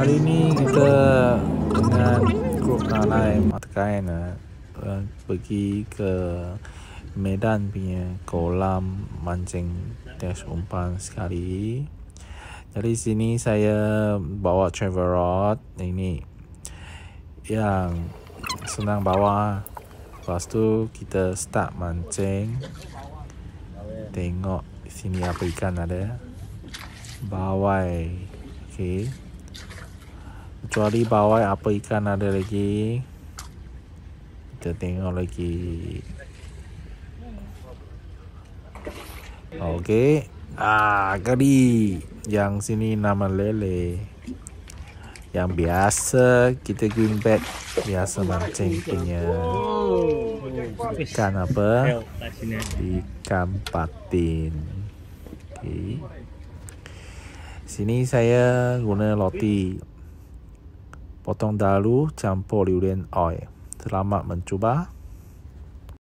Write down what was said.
Hari ini kita dengan grup Nanai Matkain uh, pergi ke Medan punya kolam mancing dash umpan sekali. Dari sini saya bawa travel rod ini yang senang bawa. Lepas tu kita start mancing. Tengok sini apa ikan ada. Bawai. Okay. Kecuali bawah apa ikan ada lagi Kita tengok lagi Okey Ah, kali Yang sini nama lele Yang biasa Kita green bag Biasa mancing punya Ikan apa Ikan patin Okey Sini saya guna loti potong dalu campur lilin oil. Selamat mencuba.